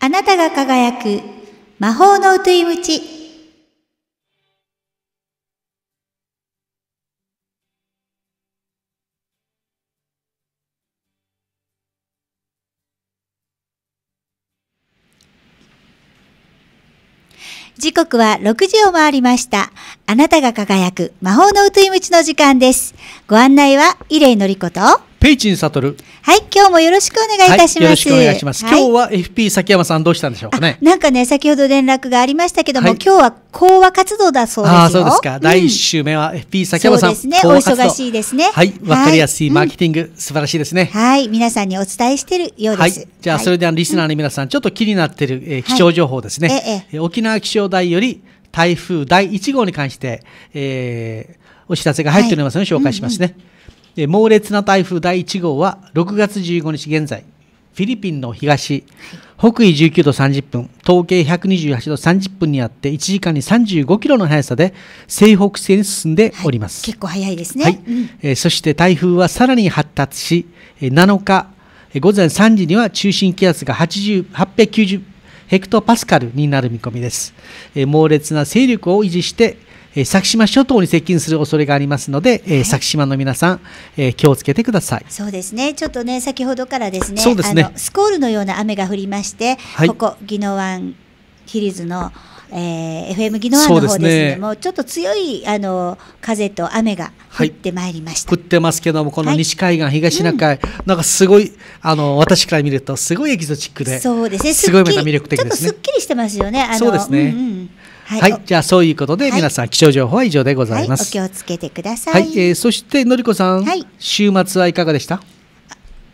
あなたが輝く魔法のうい口時刻は6時を回りました。あなたが輝く魔法のういむちの時間です。ご案内は、イレイのりこと、ペイチン悟はい、今日もよろしくお願いいたします。はい、よろしくお願いします。は今日は FP 崎山さんどうしたんでしょうかね。なんかね、先ほど連絡がありましたけども、はい、今日は講話活動だそうですよ。ああ、そうですか。第1週目は FP 崎山さん。そうですね。お忙しいですね。はい、わかりやすいマーケティング、うん、素晴らしいですね。はい、皆さんにお伝えしているようです。はい、じゃあ、それではリスナーの皆さん、ちょっと気になってる、えー、気象情報ですね、ええ。沖縄気象台より台風第1号に関して、えー、お知らせが入っておりますので、紹介しますね。うんうんで猛烈な台風第1号は6月15日現在フィリピンの東北緯19度30分東経128度30分にあって1時間に35キロの速さで西北西に進んでおります、はい、結構早いですね、はい、えー、そして台風はさらに発達し7日午前3時には中心気圧が80 890ヘクトパスカルになる見込みです、えー、猛烈な勢力を維持してえ先島諸島に接近する恐れがありますので、え先島の皆さん、え気をつけてください。そうですね。ちょっとね、先ほどからですね、そうですねスコールのような雨が降りまして、はい、ここ宜野湾ヒルズのえー、FM 野湾の方ですけ、ね、も、うちょっと強いあの風と雨が降ってまいりました、はい、降ってますけどもこの西海岸、東シナ海、うん、なんかすごいあの私から見るとすごいエキゾチックでそうですねすごい魅力的ですねちょっとすっきりしてますよねあのそうですね、うんうんはい、はい、じゃあそういうことで皆さん、はい、気象情報は以上でございます、はい、お気をつけてください、はいえー、そしてのりこさん、はい、週末はいかがでした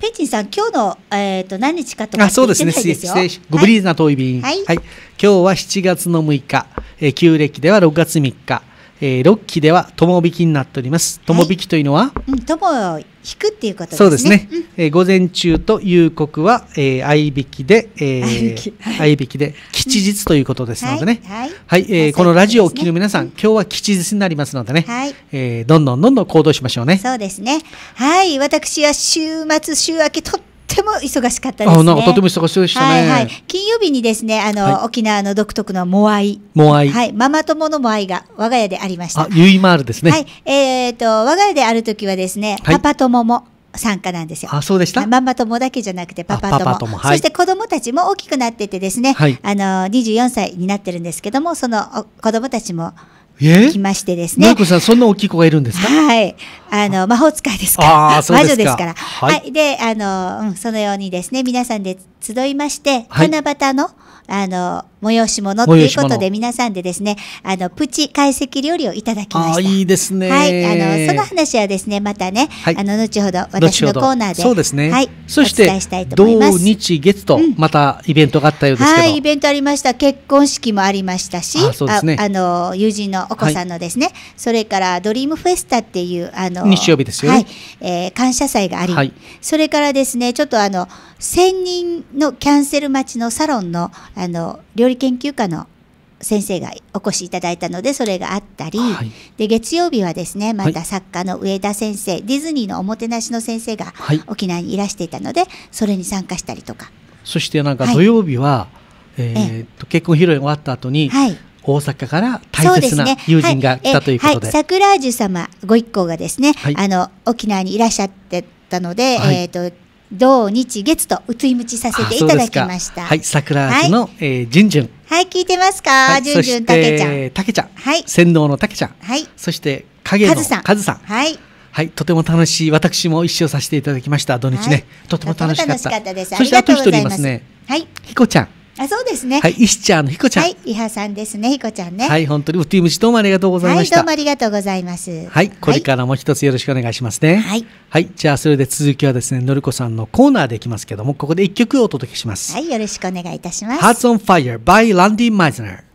ペチンさん、今日の、えっ、ー、と、何日かとかあ、そうですね。す失すし、グブリーズな遠い便、はい、はい。今日は7月の6日、えー、旧暦では6月3日。えー、6期では友引きになっております。友引きというのは、はいうん、友を引くっていうことですね。そうですね。うん、えー、午前中と夕刻は、えー、相引きで、えー、相引きで吉日ということですのでね。うん、はい。はい、えー、このラジオを聴く皆さん、今日は吉日になりますのでね。はい。えー、どんどんどんどん行動しましょうね。そうですね。はい。私は週末週明けとても忙しかったですね。なんかとても忙しいでしたね。はいはい。金曜日にですね、あの、はい、沖縄の独特のモアイ。モアイ。はい。ママ友のモアイが我が家でありました。あ、ゆいまるですね。はい。えっ、ー、と、我が家である時はですね、パパ友も。参加なんですよ。あ、そうでした。ママ友だけじゃなくてパパ友。パパ友はい、そして子供たちも大きくなっててですね、はい、あの24歳になってるんですけども、その子供たちもきましてですね。さん、そんな大きい子がいるんですかはい。あの、魔法使いですから。魔女ですから。はい、はい。で、あの、うん、そのようにですね、皆さんで集いまして、はい、七夕の、あの、催し物ということで皆さんでですねあのプチ解析料理をいただきましたいいですねはいあのその話はですねまたね、はい、あの後ほど私のコーナーでそうですねはいそして土日月とまたイベントがあったようですけど、うん、はいイベントありました結婚式もありましたしあ、ね、あの友人のお子さんのですね、はい、それからドリームフェスタっていうあの日曜日ですよ、ね、はい、えー、感謝祭があり、はい、それからですねちょっとあの千人のキャンセル待ちのサロンのあの料理理研究科の先生がお越しいただいたのでそれがあったり、はい、で月曜日はですねまた作家の上田先生、はい、ディズニーのおもてなしの先生が沖縄にいらしていたので、それに参加したりとかそしてなんか土曜日は、えー、と結婚披露宴終わった後に、はい、大阪から大切な友人が来たということで、ねはい、桜樹様ご一行がですね、はい、あの沖縄にいらっしゃってたので、えー、と土日月とうついむちさせていただきました。はい、桜秋の、はいえー、じゅんじゅん。はい、聞いてますか、はい、じゅんじゅんたけちゃん。たけちゃん。はい。先導のたけちゃん。はい。そして影のかずさん。はい。はい、とても楽しい。私も一緒させていただきました。土日ね、はい、とても楽しかった。とても楽しかったです。そしてあと一人いますね。はい。ひこちゃん。あ、そうですね。はい、石ちゃんのひこちゃん。はい、伊波さんですね、ひこちゃんね。はい、本当にウティムチどうもありがとうございました。はい、どうもありがとうございます。はい、これからも一つよろしくお願いしますね。はい。はい、じゃあそれで続きはですね、のりこさんのコーナーでいきますけども、ここで一曲をお届けします。はい、よろしくお願いいたします。Hearts on Fire by Randy Meisner。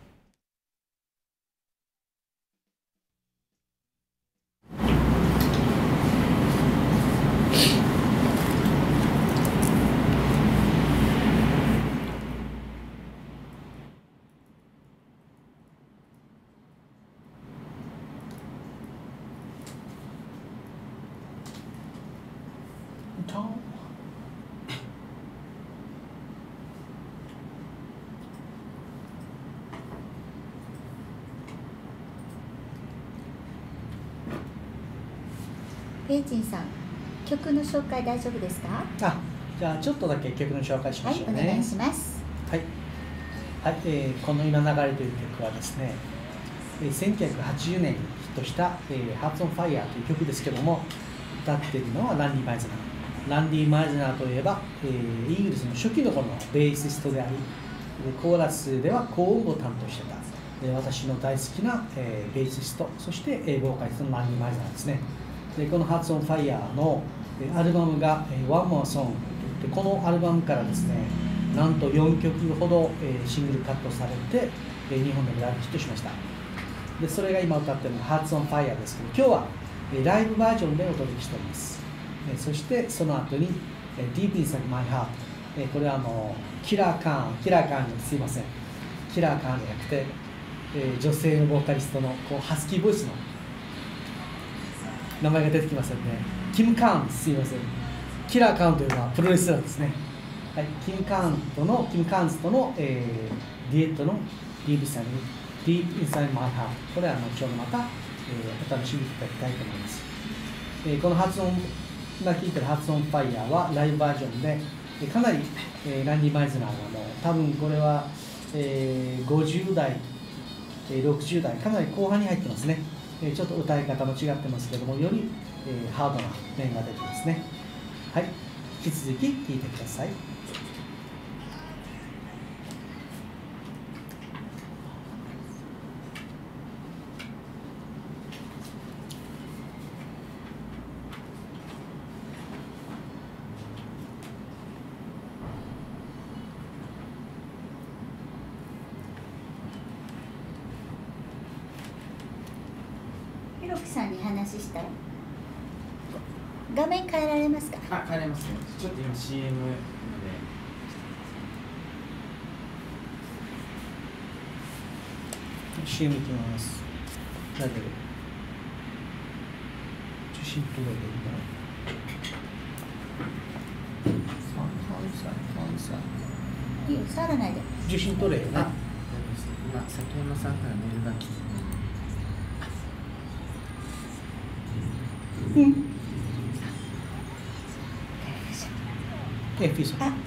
ベイチンさん曲の紹介大丈夫ですかあじゃあちょっとだけ曲の紹介しましょうね、はい、お願いしますはい、はいえー、この「今流れ」という曲はですね、え1980年にヒットした「えー、ハーツ・オン・ファイヤー」という曲ですけども歌っているのはランディ・マイズナーランディ・マイズナーといえば、えー、イーグルスの初期の頃のベーシストでありコーラスでは高音を担当してたで私の大好きな、えー、ベーシストそして、えー、ボーカリストのランディ・マイズナーですねでこの「ハーツ・オン・ファイヤーのアルバムが「ワンモアソングといってこのアルバムからですねなんと4曲ほどシングルカットされて日本でもブヒットしましたでそれが今歌ってるのが「ハーツ・オン・ファイヤーですけど今日はライブバージョンでお届けしておりますそしてその後に「Deep Inside My Heart」これはあのキラー・カーンキラー・カーンすいませんキラー・カーンじゃなくて女性のボーカリストのこうハスキーボイスの名前が出てきませんねキム・カーンすみませんキラー・カーンというのはプロレスラーですね、はい、キム・カーンとのキム・カーンズとの、えー、ディエットのディーブさんに Deep Inside m これは後ほどまた、えー、お楽しみいただきたいと思います、えー、この発音今聴いてる発音ファイヤーはライブバージョンでかなり、えー、ランディ・マイズナーがもう多分これは、えー、50代60代かなり後半に入ってますねえちょっと歌い方も違ってますけどもより、えハードな面が出てますねはい引き続き聴いてください CM のねシいきますとかでいいかないい触らないで受信取れよ今里山さんからメールが来てうん é Ah,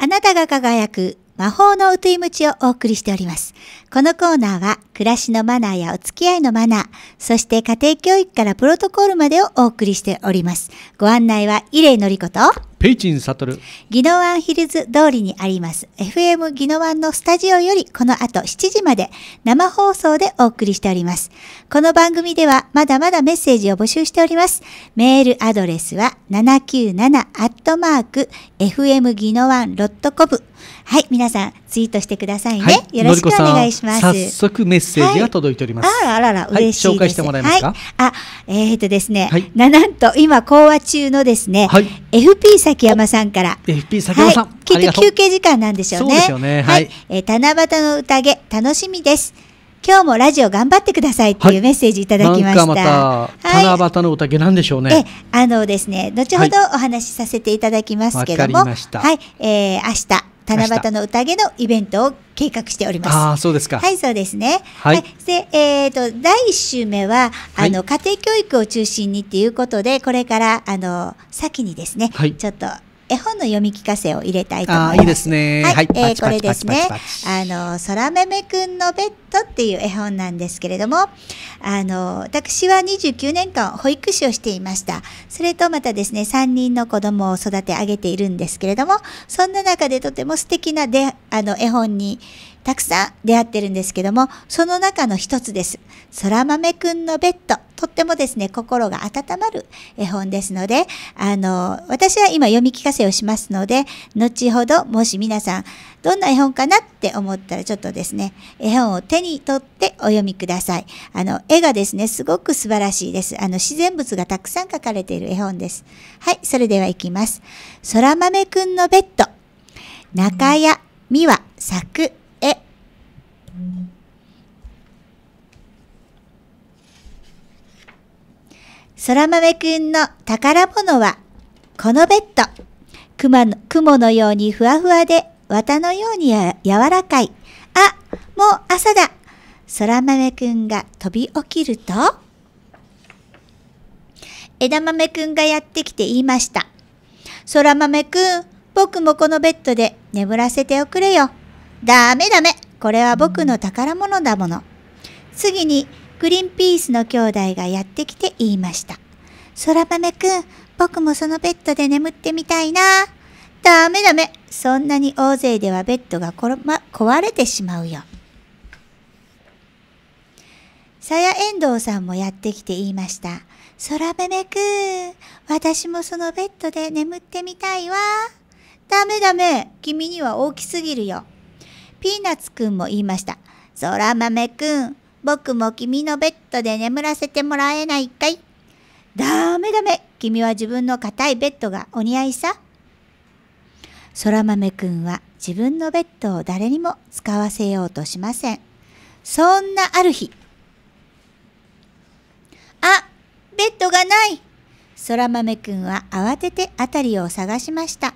あなたが輝く魔法のうといむちをお送りしております。このコーナーは暮らしのマナーやお付き合いのマナー、そして家庭教育からプロトコルまでをお送りしております。ご案内は、イレイのりこと、ペイチンサトル。ギノワンヒルズ通りにあります、FM ギノワンのスタジオより、この後7時まで生放送でお送りしております。この番組では、まだまだメッセージを募集しております。メールアドレスは、797アットマーク、FM ギノワン .com。はい、皆さん、ツイートしてくださいね。はい、よろしくお願いします。します。早速メッセージが届いております。はい、あららら、嬉しい、はい、紹介してもらえますか。はい、あ、えっ、ー、とですね、はい、ななんと今講話中のですね、はい、FP 崎山さんから。FP 崎山さん、はい、きっと休憩時間なんでしょうね。そうですよね。はい。えー、七夕の宴楽しみです。今日もラジオ頑張ってくださいっていうメッセージいただきました。はい、また七夕の宴なんでしょうね。はい、あのですね、後ほどお話しさせていただきますけども、はい、はい、えー、明日。七夕の宴のイベントを計画しております。あそうですか。はい、そうですね。はい。はい、で、えっ、ー、と、第1週目は、あの、はい、家庭教育を中心にっていうことで、これから、あの、先にですね、はい、ちょっと、絵本の読み聞かせを入れたいと思います。あいいですね。はい、はい、えー、これですね。あの、空豆くんのベッドっていう絵本なんですけれども、あの、私は29年間保育士をしていました。それとまたですね、3人の子供を育て上げているんですけれども、そんな中でとても素敵なで、あの、絵本に、たくさん出会ってるんですけども、その中の一つです。空豆くんのベッドとってもですね、心が温まる絵本ですので、あの、私は今読み聞かせをしますので、後ほどもし皆さん、どんな絵本かなって思ったらちょっとですね、絵本を手に取ってお読みください。あの、絵がですね、すごく素晴らしいです。あの、自然物がたくさん描かれている絵本です。はい、それでは行きます。空豆くんのベッド。中谷美和作絵。そら豆くんの宝物は、このベッド。雲の雲のようにふわふわで、綿のようにや柔らかい。あ、もう朝だ。そら豆くんが飛び起きると、枝豆くんがやってきて言いました。そら豆くん、僕もこのベッドで眠らせておくれよ。ダメダメ。これは僕の宝物だもの。次にグリーンピースの兄弟がやってきて言いました。空豆くん、僕もそのベッドで眠ってみたいな。ダメダメ。そんなに大勢ではベッドがころ、ま、壊れてしまうよ。さや遠藤さんもやってきて言いました。空豆くん、私もそのベッドで眠ってみたいわ。ダメダメ。君には大きすぎるよ。ピーナツくんも言いました。空豆くん、僕も君のベッドで眠らせてもらえないかいダメダメ君は自分の硬いベッドがお似合いさ。そら豆くんは自分のベッドを誰にも使わせようとしません。そんなある日。あ、ベッドがないそら豆くんは慌てて辺りを探しました。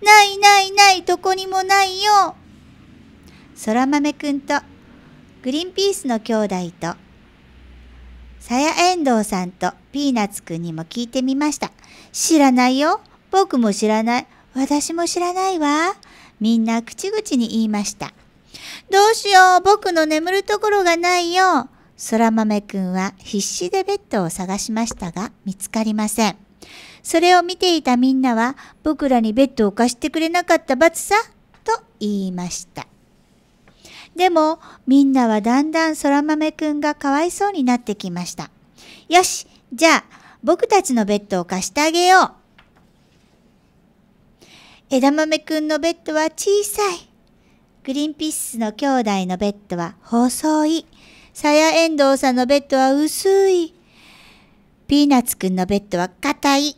ないないない、どこにもないよそら豆くんとグリンピースの兄弟と、さやえんどうさんとピーナツくんにも聞いてみました。知らないよ。僕も知らない。私も知らないわ。みんな口々に言いました。どうしよう。僕の眠るところがないよ。そらまめくんは必死でベッドを探しましたが見つかりません。それを見ていたみんなは僕らにベッドを貸してくれなかった罰さと言いました。でもみんなはだんだん空豆くんがかわいそうになってきました。よし、じゃあ僕たちのベッドを貸してあげよう。枝豆くんのベッドは小さい。グリーンピースの兄弟のベッドは細い。さやエンドウさんのベッドは薄い。ピーナツくんのベッドは硬い。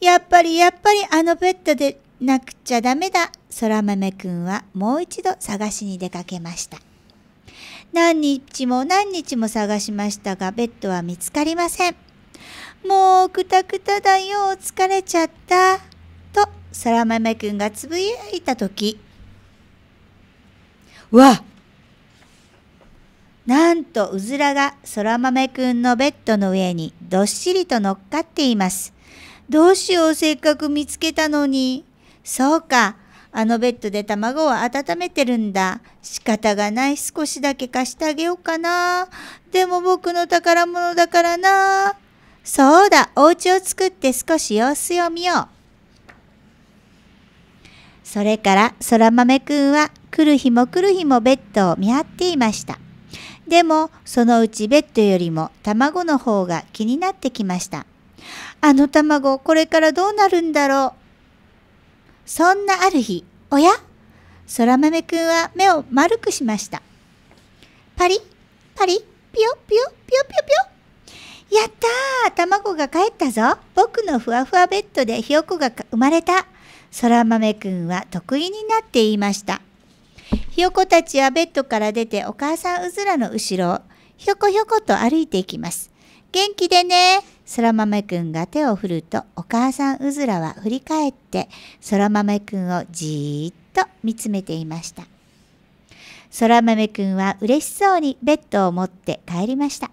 やっぱりやっぱりあのベッドでなくちゃダメだ。そら豆くんはもう一度探しに出かけました。何日も何日も探しましたが、ベッドは見つかりません。もうくたくただよ、疲れちゃった。と、そら豆くんがつぶやいたとき、わなんとうずらがそら豆くんのベッドの上にどっしりと乗っかっています。どうしようせっかく見つけたのに。そうか、あのベッドで卵を温めてるんだ。仕方がない。少しだけ貸してあげようかな。でも僕の宝物だからな。そうだ。お家を作って少し様子を見よう。それから空豆くんは来る日も来る日もベッドを見張っていました。でもそのうちベッドよりも卵の方が気になってきました。あの卵これからどうなるんだろうそんなある日、おやそら豆くんは目を丸くしました。パリパリピヨピヨピヨピヨピヨやったー卵が帰ったぞ僕のふわふわベッドでひよこが生まれたそら豆くんは得意になって言いました。ひよこたちはベッドから出てお母さんうずらの後ろをひよこひょこと歩いていきます。元気でね空豆くんが手を振るとお母さんうずらは振り返って空豆くんをじーっと見つめていました。空豆くんは嬉しそうにベッドを持って帰りました。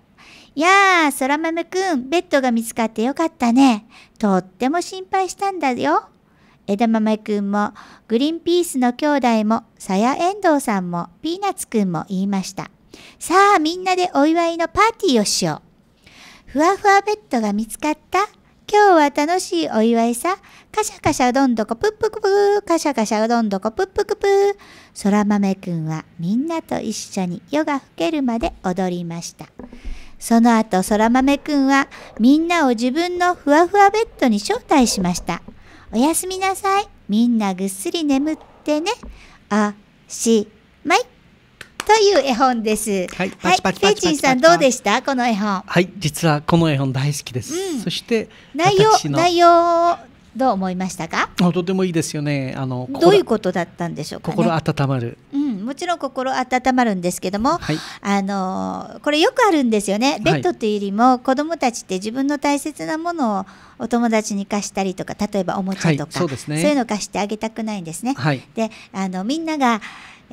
やあ、空豆くん、ベッドが見つかってよかったね。とっても心配したんだよ。枝豆くんも、グリーンピースの兄弟も、さやえんどうさんも、ピーナツくんも言いました。さあみんなでお祝いのパーティーをしよう。ふわふわベッドが見つかった今日は楽しいお祝いさ。カシャカシャどんどこぷっぷくぷー。カシャカシャどんどこぷっぷくぷー。そら豆くんはみんなと一緒に夜が更けるまで踊りました。その後、そら豆くんはみんなを自分のふわふわベッドに招待しました。おやすみなさい。みんなぐっすり眠ってね。あ、し、まい。という絵本です。はい、はい、ペイチンさんどうでしたこの絵本。はい、実はこの絵本大好きです。うん、そして内容内容どう思いましたか？あ、とてもいいですよね。あのどういうことだったんでしょうか、ね、心温まる。うん、もちろん心温まるんですけども、はい、あのこれよくあるんですよね。ベッドというよりも、子供たちって自分の大切なものをお友達に貸したりとか、例えばおもちゃとか、はいそうね、そういうの貸してあげたくないんですね。で、あのみんなが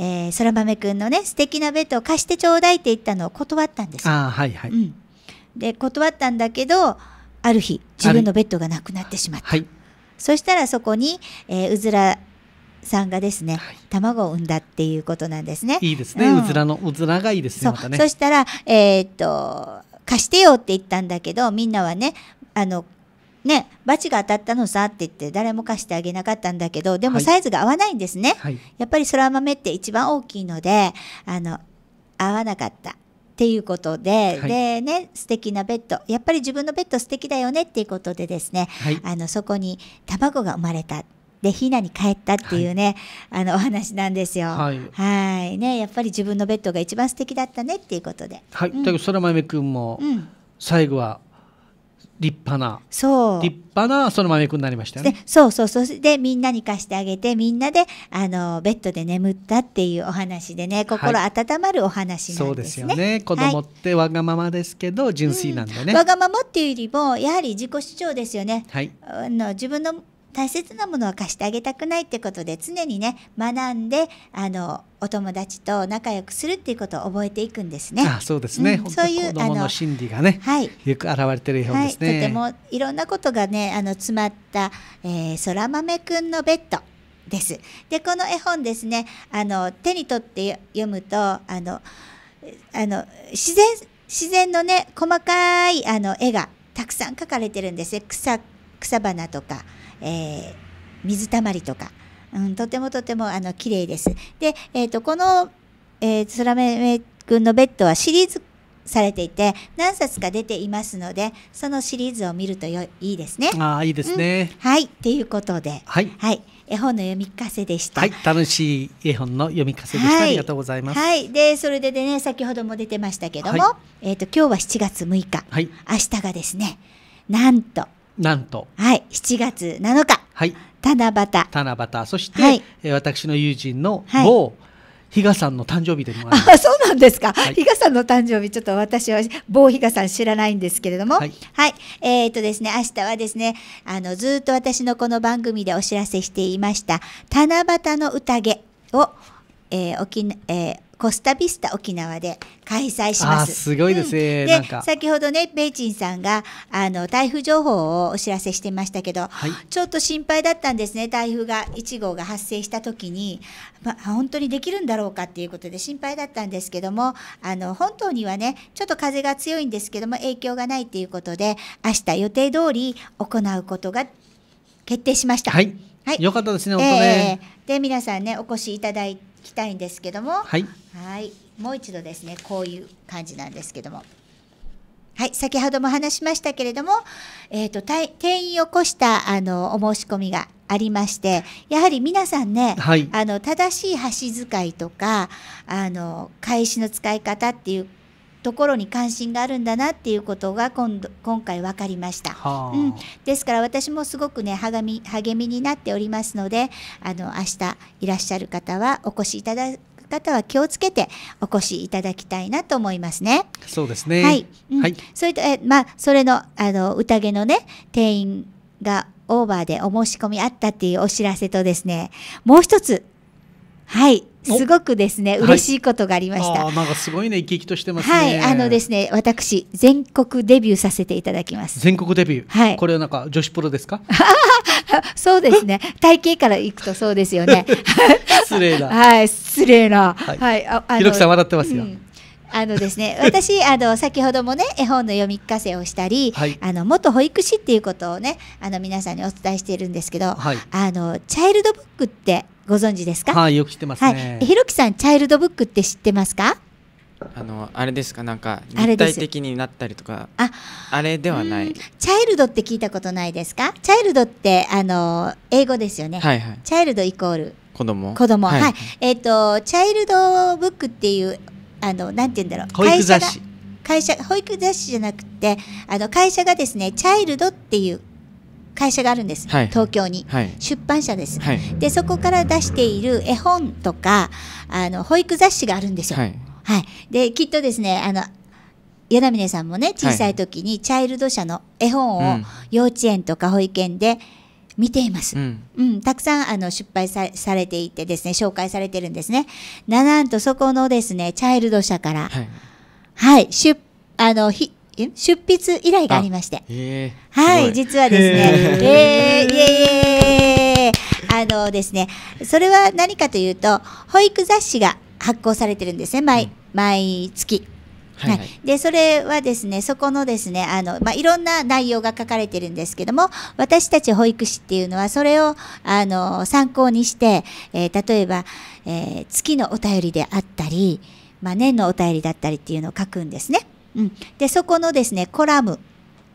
えー、そら豆くんのね素敵なベッドを貸してちょうだいって言ったのを断ったんですあはいはい、うん、で断ったんだけどある日自分のベッドがなくなってしまった、はい、そしたらそこに、えー、うずらさんがですね、はい、卵を産んだっていうことなんですねいいですね、うん、うずらのうずらがいいですねそう、ね、そしたらえー、っと貸してよって言ったんだけどみんなはねあのね、バチが当たったのさって言って誰も貸してあげなかったんだけどでもサイズが合わないんですね、はい、やっぱりそら豆って一番大きいのであの合わなかったっていうことで、はい、でね素敵なベッドやっぱり自分のベッド素敵だよねっていうことでですね、はい、あのそこに卵が生まれた。でひなに帰ったっていうね、あのお話なんですよ。はいねやっぱり自分のベッドが一番素敵だったねっていうことで。はい。うん、だけど空豆くんも、うん、最後は立派なそう立派なそのまめくんになりましたよねそうそうそうでみんなに貸してあげてみんなであのベッドで眠ったっていうお話でね心温まるお話なんですね、はい、そうですよね子供ってわがままですけど、純粋なんでね、うん、わがままっていうよりもやはり自己主張ですよね、はい、あの自分の大切なものは貸してあげたくないってことで常にね学んであのお友達と仲良くするっていうことを覚えていくんですね。あそうですね。うん、そういうあの心理がね、はい、よく現れてる絵本ですね、はい。とてもいろんなことがねあの詰まったえー、豆くんのベッド。です。でこの絵本ですねあの手に取って読むとあのあの自然自然のね細かいあの絵がたくさん描かれてるんです草草花とか。えー、水たまりとか、うん、とてもとてもあの綺麗です。で、えーと、この、えー、スラメ君のベッドはシリーズされていて何冊か出ていますのでそのシリーズを見るとよいいですね。あいいですね、うん、はいということで、はい、はい、絵本の読み聞かせでした。はい、楽しい絵本の読み聞かせでした、はい、ありがとうございます。はい、でそれでね先ほども出てましたけども、えっ、ー、と今日は7月6日、明日がですねなんとなんと。はい、7月7日。はい。七夕。七夕、そして、はい、え私の友人の某、はい比嘉さんの誕生日でもああそうなんですか、はい、比嘉さんの誕生日ちょっと私は某比嘉さん知らないんですけれどもはい、はい、えっ、とですね明日はですねあのずっと私のこの番組でお知らせしていました七夕の宴を、えー沖えーコスタビスタ沖縄で開催します。すごいですね。うん、で先ほどねベイチンさんがあの台風情報をお知らせしてましたけど、はい、ちょっと心配だったんですね台風が1号が発生した時に、まあ、本当にできるんだろうかっていうことで心配だったんですけどもあの本島にはねちょっと風が強いんですけども影響がないということで明日予定通り行うことが決定しました。はい、はい、よかったですね、本当ね、えー、で皆さんねお越しいただいてきたいんですけども、はい、はいもう一度ですねこういう感じなんですけども。はい、先ほども話しましたけれども、えーと、定員を起こしたあのお申し込みがありましてやはり皆さんね、はい、あの正しい箸使いとかあの返しの使い方っていうところに関心があるんだなっていうことが今度今回分かりました、はあ、うん、ですから私もすごくね励み励みになっておりますのであの明日いらっしゃる方はお越しいただく方は気をつけてお越しいただきたいなと思いますね。そうですね。はい。うん、はい、それとえまあそれのあの宴のね定員がオーバーでお申し込みあったっていうお知らせとですね、もう一つはいすごくですね嬉しいことがありました。はい、なんかすごいね生き生きとしてます、ね、はい、あのですね私全国デビューさせていただきます。全国デビュー。はい。これはなんか女子プロですか？そうですね。体型からいくとそうですよね。失礼な。はい、失礼な。はい。はい、あひろきさん笑ってますよ。うんあのですね、私あの先ほどもね絵本の読み聞かせをしたり、はい、あの元保育士っていうことをねあの皆さんにお伝えしているんですけど、はい、あのチャイルドブックってご存知ですかはい、よく知ってますね。はい。ひろきさん、チャイルドブックって知ってますかあのあれですかなんか立体的になったりとかああれではないチャイルドって聞いたことないですかチャイルドってあの英語ですよね、はいはい、チャイルドイコール子供子供はい、はい、えっ、ー、とチャイルドブックっていうあのなんて言うんだろう保育雑誌会社保育雑誌じゃなくてあの会社がですねチャイルドっていう会社があるんです、はい、東京に、はい、出版社です、はい、でそこから出している絵本とかあの保育雑誌があるんですよ、はいできっとですねあの柳峰さんもね小さい時にチャイルド社の絵本を幼稚園とか保育園で見ています、うん、うん、たくさんあの出版されていてですね紹介されてるんですねなんとそこのですねチャイルド社からはい、はい、出あのひ出筆依頼がありまして、えー、はい実はですね、えー、イエイエあのですねそれは何かというと保育雑誌が発行されてるんですね毎うん、毎月。はい、はい、でそれはですねそこのですねあの、まあ、いろんな内容が書かれてるんですけども私たち保育士っていうのはそれをあの参考にして、えー、例えば、えー、月のお便りであったり、まあ、年のお便りだったりっていうのを書くんですね。うん、でそこのですねコラム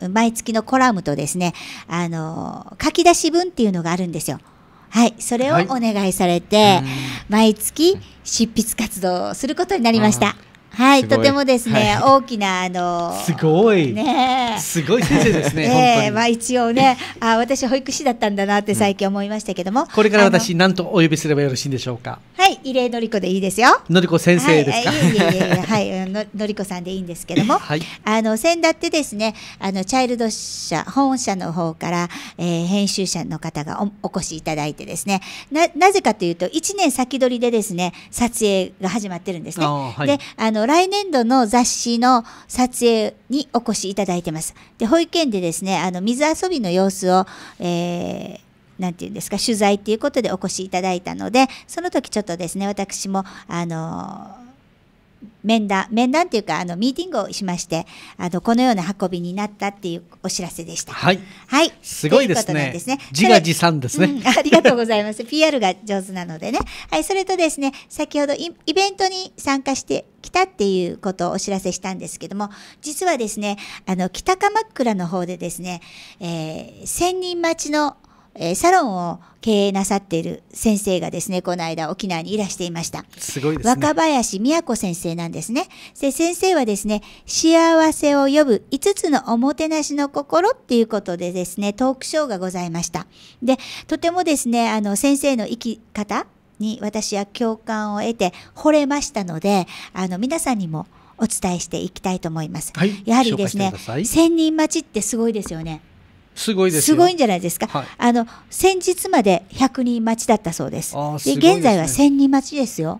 毎月のコラムとですねあの書き出し文っていうのがあるんですよ。はい、それをお願いされて、はい、毎月執筆活動をすることになりました。はい、とてもですね、はい、大きなあのすごいねすごい先生ですね。えまあ一応ね、あ私保育士だったんだなって最近思いましたけども、うん、これから私何とお呼びすればよろしいんでしょうか。はい、入江のりこでいいですよ。のりこ先生ですか。はい、のりこさんでいいんですけども、はい、あの先だってですね、あのチャイルド社本社の方から、えー、編集者の方がおお越しいただいてですね、ななぜかというと一年先取りでですね撮影が始まってるんですね。はい、で、あの来年度の雑誌の撮影にお越しいただいてます。で、保育園でですね、あの、水遊びの様子を、えー、なんていうんですか、取材っていうことでお越しいただいたので、その時ちょっとですね、私も、あのー面談、面談っていうか、あの、ミーティングをしまして、あの、このような運びになったっていうお知らせでした。はい。はい。すごいですね。すね自画自賛ですね、うん、ありがとうございます。PR が上手なのでね。はい。それとですね、先ほどイベントに参加してきたっていうことをお知らせしたんですけども、実はですね、あの、北鎌倉の方でですね、えー、千人待ちのえー、サロンを経営なさっている先生がですね、この間沖縄にいらしていました。すごいですね。若林宮子先生なんですね。で、先生はですね、幸せを呼ぶ5つのおもてなしの心っていうことでですね、トークショーがございました。で、とてもですね、あの、先生の生き方に私は共感を得て惚れましたので、あの、皆さんにもお伝えしていきたいと思います。はい、やはりですね、千人待ちってすごいですよね。すごいですすごいんじゃないですか、はい、あの先日まで100人待ちだったそうですで、ね、現在は1000人待ちですよ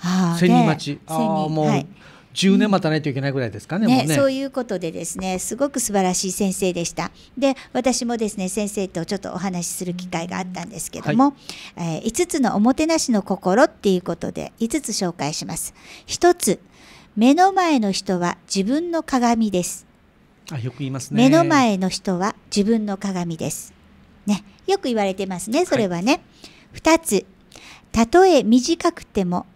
1000人待ちあもう、はい10年待たないといけないぐらいですかねねね、そういうことでですねすごく素晴らしい先生でしたで私もですね先生とちょっとお話しする機会があったんですけども、はい、えー、5つのおもてなしの心っていうことで5つ紹介します1つ目の前の人は自分の鏡ですあよく言いますね目の前の人は自分の鏡です。ね、よく言われてますねそれはね。はい、2つたとえ短くても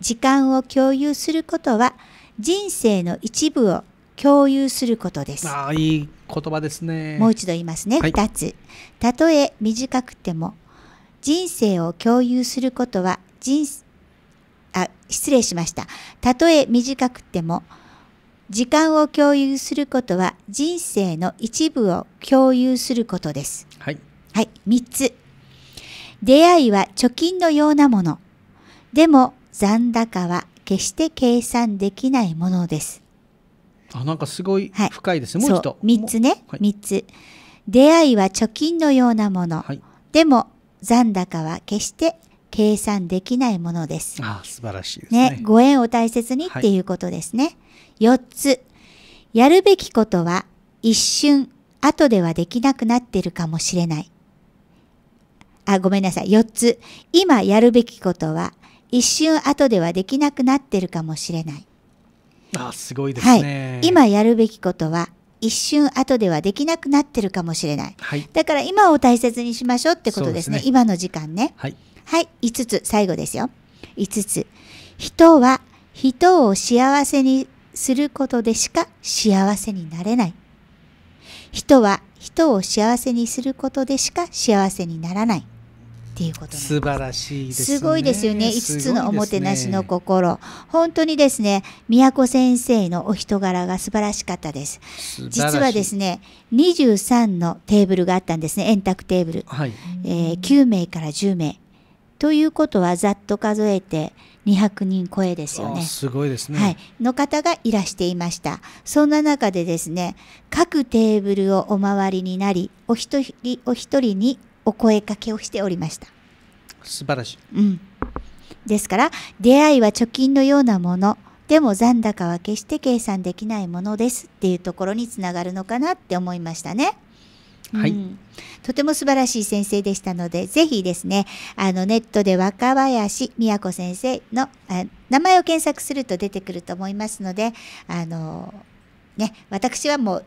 時間を共有することは人生の一部を共有することです。あいい言葉ですね。もう一度言いますね。はい、2つたとえ短くても人生を共有することは人生、あ失礼しました。たとえ短くても時間を共有することは人生の一部を共有することです。はい。はい。三つ。出会いは貯金のようなもの。でも残高は決して計算できないものです。あ、なんかすごい深いですね。はい、もう一三つね。はい、つ。出会いは貯金のようなもの。はい、でも残高は決して計算できないものです。あ素晴らしいですね。ねご縁を大切にっていうことですね。はい4つ、やるべきことは一瞬、後ではできなくなってるかもしれない。あ、ごめんなさい。4つ、今やるべきことは一瞬後ではできなくなってるかもしれない。あ、すごいですね。はい、今やるべきことは一瞬後ではできなくなってるかもしれない。はい、だから今を大切にしましょうってことですね。すね今の時間ね。はい、はい、5つ、最後ですよ。5つ。人は人を幸せにすることでしか幸せになれない。人は人を幸せにすることでしか幸せにならない。っていうこと素晴らしいです、ね、すごいですよね。5つのおもてなしの心、ね。本当にですね、宮子先生のお人柄が素晴らしかったです。実はですね、23のテーブルがあったんですね、円卓テーブル。はい、えー、9名から10名。ということはざっと数えて200人超えですよね。すごいですね、はい、の方がいらしていました。そんな中でですね、各テーブルをお回りになり、お一人お一人にお声かけをしておりました。素晴らしい。うん。ですから、出会いは貯金のようなもの。でも残高は決して計算できないものですっていうところにつながるのかなって思いましたね。はい、うん、とても素晴らしい先生でしたので、ぜひですね、あのネットで若林美子先生の名前を検索すると出てくると思いますので、あのね、私はもう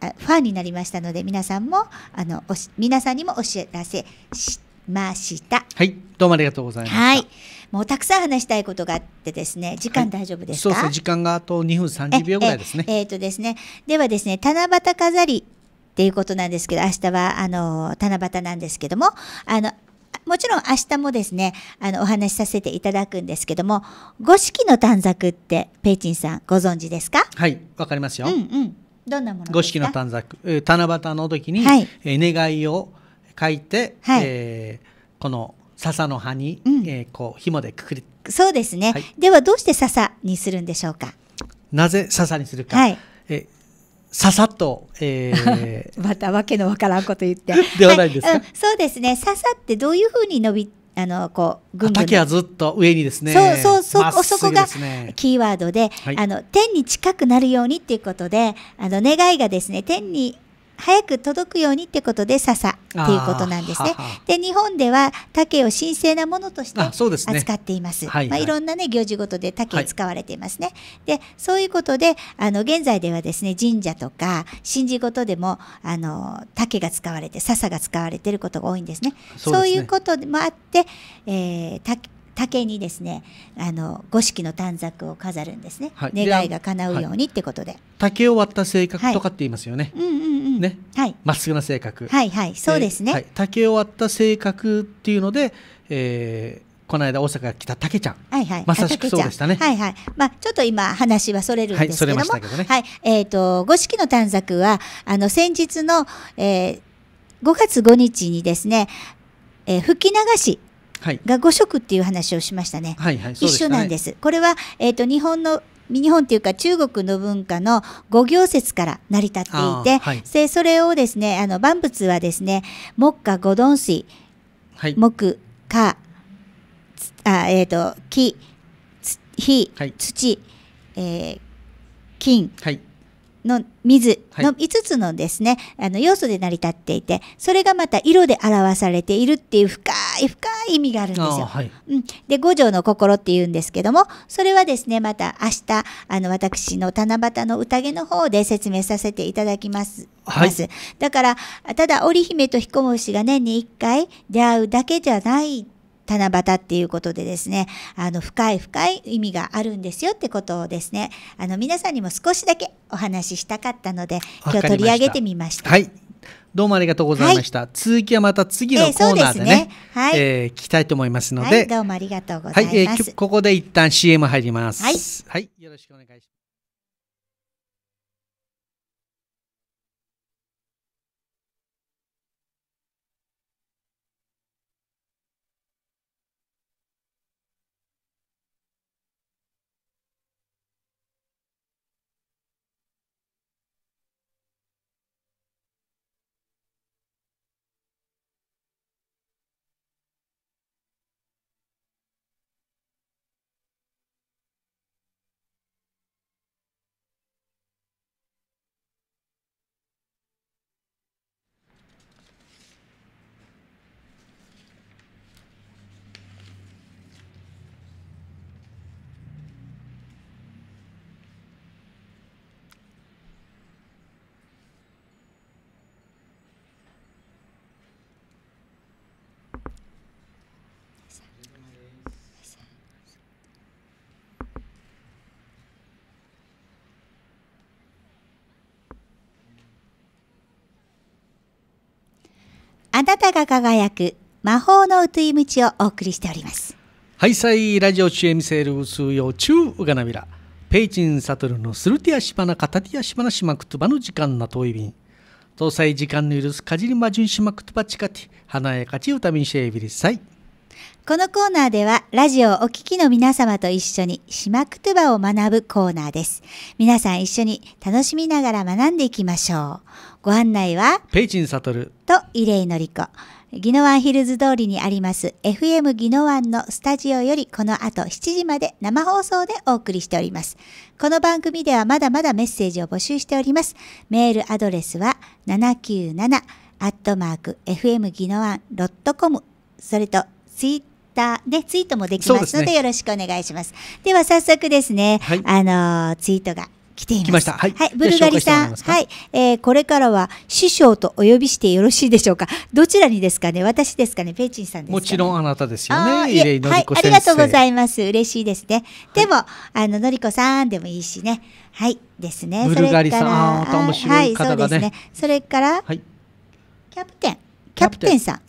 ファンになりましたので、皆さんもあのおし皆さんにもお知らせしました。はい、どうもありがとうございます。はいもうたくさん話したいことがあってですね、時間大丈夫ですか、はい、そうそう、時間があと2分30秒ぐらいですね。えっ、えー、とですね、ではですね、七夕飾りっていうことなんですけど、明日は、あの、七夕なんですけども、あの、もちろん明日もですね、あの、お話しさせていただくんですけども、五色の短冊って、ペイチンさんご存知ですかはい、わかりますよ。うんうん。どんなもの五色の短冊、七夕の時に、はい、え願いを書いて、はい、えー、この笹の葉に、うん、えー、こう紐でくくりそうですね、はい、ではどうして笹にするんでしょうかなぜ笹にするか、はい、えささっと、えー、またわけのわからんこと言って ではないですか、はいうん、そうですねささってどういうふうに伸びあのこうぐんぐんはずっと上にですねそうそうそ,、ね、そこがキーワードで、はい、あの天に近くなるようにっていうことであの願いがですね天に早く届くようにってことで笹っていうことなんですね。で日本では竹を神聖なものとして扱っています。すねはいはい、まあ、いろんなね行事ごとで竹使われていますね。はい、でそういうことであの現在ではですね神社とか神事ごとでもあの竹が使われて笹が使われてることが多いんですね。そう、ね,、いうこともあって、えー、竹竹にですねあの五色の短冊を飾るんですね、はい、願いが叶うようにってことで、はい、竹を割った性格とかって言いますよね、はい、うんうんうんねはいまっすぐな性格はいはいそうですね、竹を割った性格っていうので、えー、この間大阪か来た竹ちゃん。はいはい。まさしくそうでしたね。はいはい。まあ、ちょっと今話はそれるんですけども。はい、ねはい、えっ、ー、と、五色の短冊は、あの、先日の、えー、5月5日にですね、えー、吹き流しが五色っていう話をしましたね。はいはい、一緒なんです。これは、えーと、日本の日本というか中国の文化の五行説から成り立っていて、はい、でそれをですねあの万物はですね木下五鈍水、はい、木火あ、えーと、と木火、はい、土、えー、金、はい、の水の5つのですね、はい、あの要素で成り立っていてそれがまた色で表されているっていう深い深い意味があるんですよ。はい、うん、で五条の心っていうんですけどもそれはですねまた明日あの私の七夕の宴の方で説明させていただきます。はい、だからただ織姫と彦星が年に1回出会うだけじゃない七夕っていうことでですね、あの、深い深い意味があるんですよってことをですね、あの、皆さんにも少しだけお話ししたかったので、今日取り上げてみました。はい。どうもありがとうございました。はい、続きはまた次のコーナーでね、はい、聞きたいと思いますので、はい、どうもありがとうございます。はい、えー、ここで一旦 CM 入ります。はい、はい、よろしくお願いします。あなたが輝く魔法のうついむをお送りしております。はい、さい、ラジオ中エミセール通用中うがなびら。ペイチンサトルのスルティアシバナカタティアシバナシマクトバの時間な遠い便。搭載時間の許すかじりまじゅんしまくとばちかて、華やかち歌みしえびりさい。このコーナーではラジオをお聞きの皆様と一緒にまくとばを学ぶコーナーです。皆さん一緒に楽しみながら学んでいきましょう。ご案内は、ペイチンサトルとイレイノリコ。ギノワンヒルズ通りにあります FM ギノワンのスタジオよりこの後7時まで生放送でお送りしております。この番組ではまだまだメッセージを募集しております。メールアドレスは797アットマーク FM ギノワン .com それとツイッターでツイートもできますのでよろしくお願いします。で、ね、は早速ですね、はい、あのツイートが来ています。まはい、はい、ブルガリさん、はい、えー、これからは師匠とお呼びしてよろしいでしょうか。どちらにですかね、私ですかね、ペイチンさん、ね、もちろんあなたですよね。いえはい、ありがとうございます。嬉しいですね。でも、はい、あののりこさんでもいいしね。はい、ですね。ブルガリさん、あ面白い方がね、はい、そうですね。それから、はい、キャプテン、キャプテンさん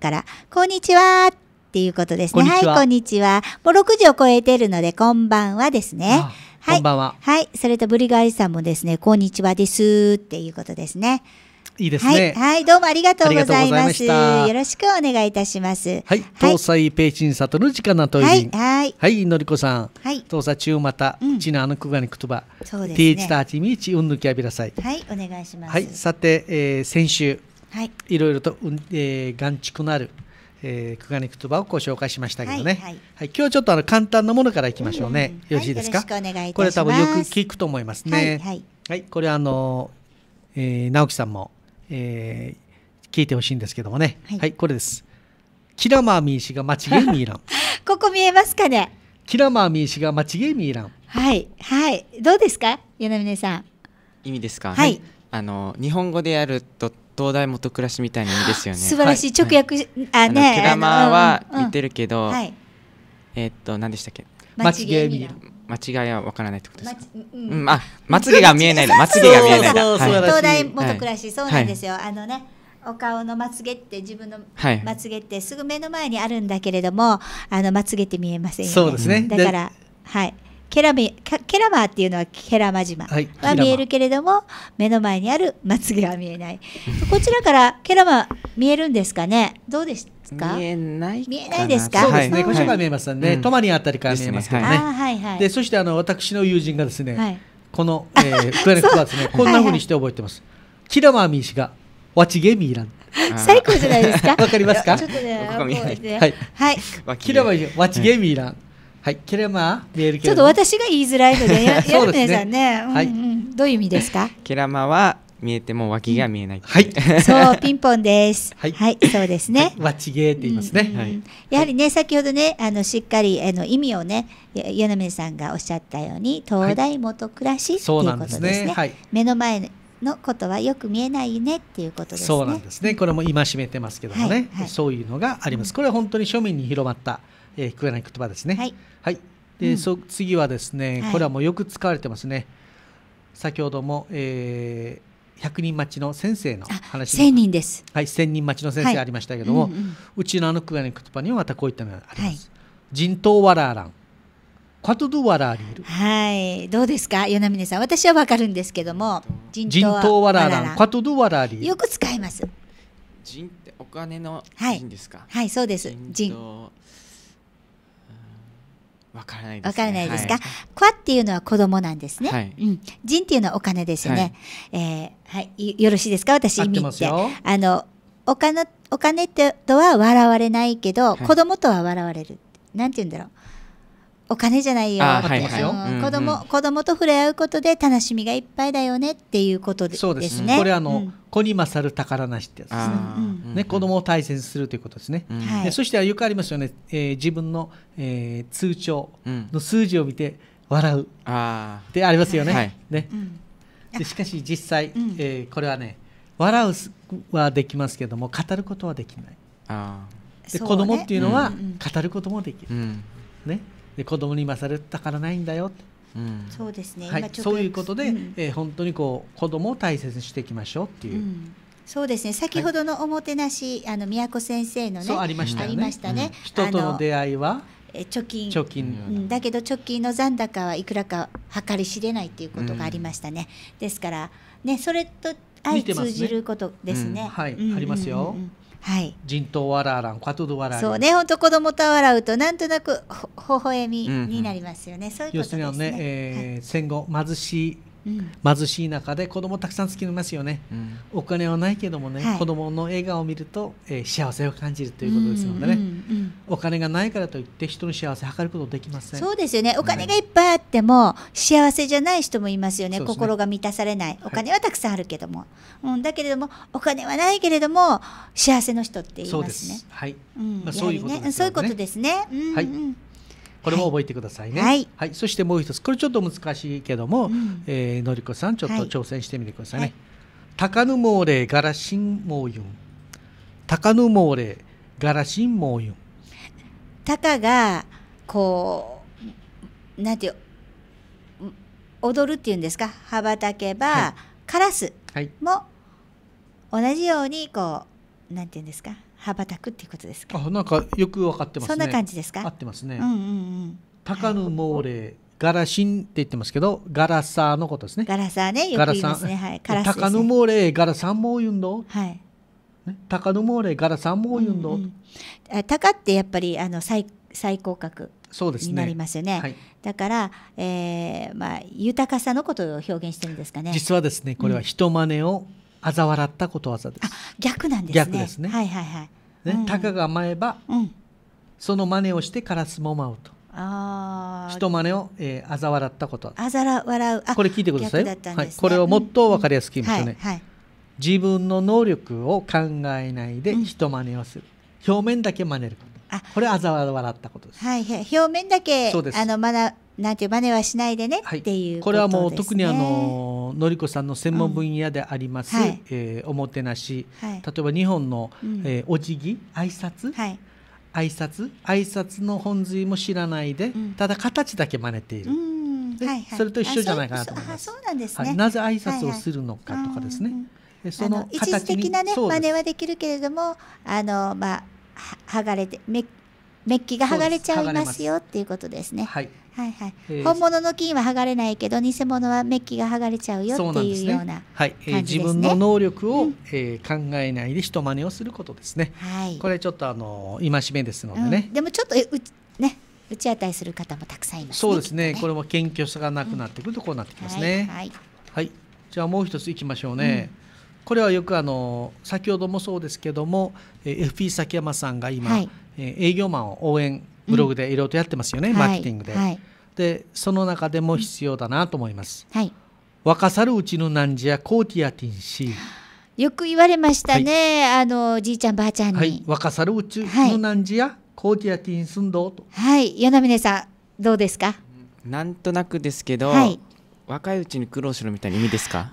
から、こんにちは。っていうことですね。はい、こんにちは。もう6時を超えてるので、こんばんはですね。ああはい、こんばんは。はい、それとブリガーリさんもですね、こんにちはですっていうことですね。いいですね、はい。はい、どうもありがとうございます。よろしくお願いいたします。はい、東西ペイチン里の時間なとい。はい、はい、はい、のりこさん。はい、東西中また、ちなあのくがに言葉。そうです、ね。ティーチターチミーチ、うんぬきあびらさい。はい、お願いします。はい、さて、えー、先週。はい、いろいろと、うん、えー、がんちくなる。えー、久我肉つばをご紹介しましたけどね、はい、はいはい、今日ちょっとあの簡単なものからいきましょうね、うんうん、よろしいですか、はい、これ多分よく聞くと思いますねはい、はいこれあの、えー、直樹さんも、えー、聞いてほしいんですけどもねはい、これですキラマーミー氏がまちげみいらん ここ見えますかねキラマーミー氏がまちげみいらんはいはいどうですか柳根さん意味ですかはいあの日本語でやると東大元暮らしみたいにいいですよね素晴らしい、はい、直訳、はい、あねあのは似てるけど、うんはい、えー、っと何でしたっけ間違い間違いはわからないってことですか、うんうん、あまつげが見えないまつげが見えないだ、はい、東大元暮らし、そうなんですよ、あのねお顔のまつげって自分のまつげってすぐ目の前にあるんだけれども、あのまつげって見えませんよねそうですねだからはいケラケラマーっていうのはケラマ島は見えるけれども、はい、目の前にあるまつげは見えないこちらからケラマ見えるんですかねどうですか見えない見えないですかそうですね、はい、こちらから見えますので、うん、トマニあたりから見えますけどね、ね、はいはい、でそしてあの私の友人がですね、はい、この、えー、ウクライナ国はですねこんなふうにして覚えてます、はキラマーミー氏がわちげみいらん最高じゃないですか わかりますかちょっとね、ね、はい、はい、キラマーミーわちげみいらんはい、ケれマ見えるちょっと私が言いづらいので、や、やるねさんね、はい、どういう意味ですか。ケラマは見えても脇が見えない。はい。そう、ピンポンです。はい、そうですね。わちげーって言いますね。やはりね、先ほどね、あのしっかりあの意味をね、柳目さんがおっしゃったように、東大元暮らしっていうことですね。目の前のことはよく見えないねっていうことですね。そうなんですね。これも戒めてますけどもね、はいそういうのがあります。これは本当に庶民に広まった。えー、聞こえない言葉ですね。はい。はい、で、うん、そ次はですね、これはもうよく使われてますね。はい、先ほども、えー、100人待ちの先生の話1000人です。はい、1000人待ちの先生ありましたけども、はいうんうん、うちのあのくわいの言葉にはまたこういったのがあります。人頭わらあらん。カトドワラーリル。はい、どうですか、与那嶺さん。私はわかるんですけども、人頭わらーラン、カトドワラーリーよく使います。人ってお金の人ですか。はい、はい、そうです。人。わからないです、ね。わからないですか。はい、っていうのは子供なんですね。はい、うん。人っていうのはお金ですよね。はい、えー、はい、よろしいですか。私意味って。あの、お金、お金ってとは笑われないけど、はい、子供とは笑われる。なんて言うんだろう。お金じゃないよ、はいはい、子供、うんうん、子供と触れ合うことで楽しみがいっぱいだよねっていうことですね。すこれあの、うん、子に勝る宝なしってやつですね。ね子供を大切にするということですね。うんそしてよくありますよね、えー、自分の、えー、通帳の数字を見て笑うってありますよね。はい、ねでしかし実際、えー、これはね笑うはできますけども語ることはできない。で、子供っていうのは語ることもできる。ねで子供に今更たからないんだようん、そうですね、はい、そういうことで、うん、えー、本当にこう子供を大切にしていきましょうっていう。うんそうですね先ほどのおもてなし、はい、あの宮先生のねありましたねたね、うん、人との出会いは貯金貯金、うん、だけど貯金の残高はいくらか計り知れないっていうことがありましたね、うん、ですからねそれと相通じることですね、ね、はい、ありますよ、うんうんうんはい、人頭わらあらん、かとどわらそうね、本当子供と笑うと、なんとなくほ、ほほえみになりますよね。うんうん、そういうことですね。要するにね、えー、はい、戦後貧しい貧しい中で子供たくさんつきますよね、お金はないけどもね、はい、子供の笑顔を見ると、えー、幸せを感じるということですのでね、お金がないからといって人の幸せを図ることできませんそうですよねお金がいっぱいあっても、幸せじゃない人もいますよね、ね、心が満たされないお金はたくさんあるけども、はい、うん、だけれどもお金はないけれども幸せの人って言いますねはい、うん、そういうことですね、うううん、はいこれも覚えてくださいね、はい、はい、そしてもう一つこれちょっと難しいけども、うん、えー、のりこさんちょっと挑戦してみてくださいね「高ぬもれガラシんもうゆん」「高ぬもれがらしんもうゆん」たがこうなんていう踊るっていうんですか羽ばたけば、はい、カラスも同じようにこうなんていうんですか羽ばたくっていうことですかあなんかよくわかってます、ね、そんな感じですか合ってますね、うんうんうん高ガラシンって言ってますけど、ガラサーのことですね。ガラサーね、よく言いますね。はい。ラね。高ガラサンも言うんだ。はい。ね、高野猛ガラサンも言うんだ。うん高ってやっぱりあの最最高格。そうですね、になりますよね、はい、だから、えーまあ、豊かさのことを表現してるんですかね実はですねこれは人真似を、あざ笑ったことわざです。逆なんですね。逆ですね。はいはいはい。ね、たかが舞えば、うん、その真似をしてカラスも舞うと。あ人真似を、えー、ざ笑ったことあざら笑うこれ聞いてください、ね、はい、これをもっと分かりやすく言いますよね、うんはいはい、自分の能力を考えないで人真似をする、表面だけ真似ることこれあざ笑ったことです。はい、表面だけそうですあのまだなんていう真似はしないでね、はい、っていうこ、ね、れはもう特にあののりこさんの専門分野であります、うんはい、えー、おもてなし、はい、例えば日本の、うん、えー、お辞儀挨拶、はい挨拶挨拶の本髄も知らないで、うん、ただ形だけ真似ている、はいはい、それと一緒じゃないかなと思います。そうなんですね、なぜ挨拶をするのかとかですね、はいはい、その一時的なね真似はできるけれどもあのまあ剥がれてメッキが剥がれちゃいますよっていうことですね。すはい、はいはい、えー、本物の金は剥がれないけど偽物はメッキが剥がれちゃうよっていうような感じですね。自分の能力を、うん、えー、考えないで人真似をすることですね。はい、これちょっとあの戒めですのでね。うん、でもちょっとうね打ち当たりする方もたくさんいます、ね、そうですね、ね、これも謙虚さがなくなってくるとこうなってきますね。うん、はい、はい、はい、じゃあもう一ついきましょうね。うんこれはよくあの先ほどもそうですけども FP 崎山さんが今、はい、営業マンを応援ブログでいろいろとやってますよね、うん、マーケティングで。はい、でその中でも必要だなと思います。はい、若さるうちのなんやコーティアティンシーよく言われましたね、あのじいちゃんばあちゃんに。はい、若さるうちのなんじや、コーティアティンスンドと。はい、柳峰さんどうですか。なんとなくですけど、若いうちに苦労しろみたいな意味ですか。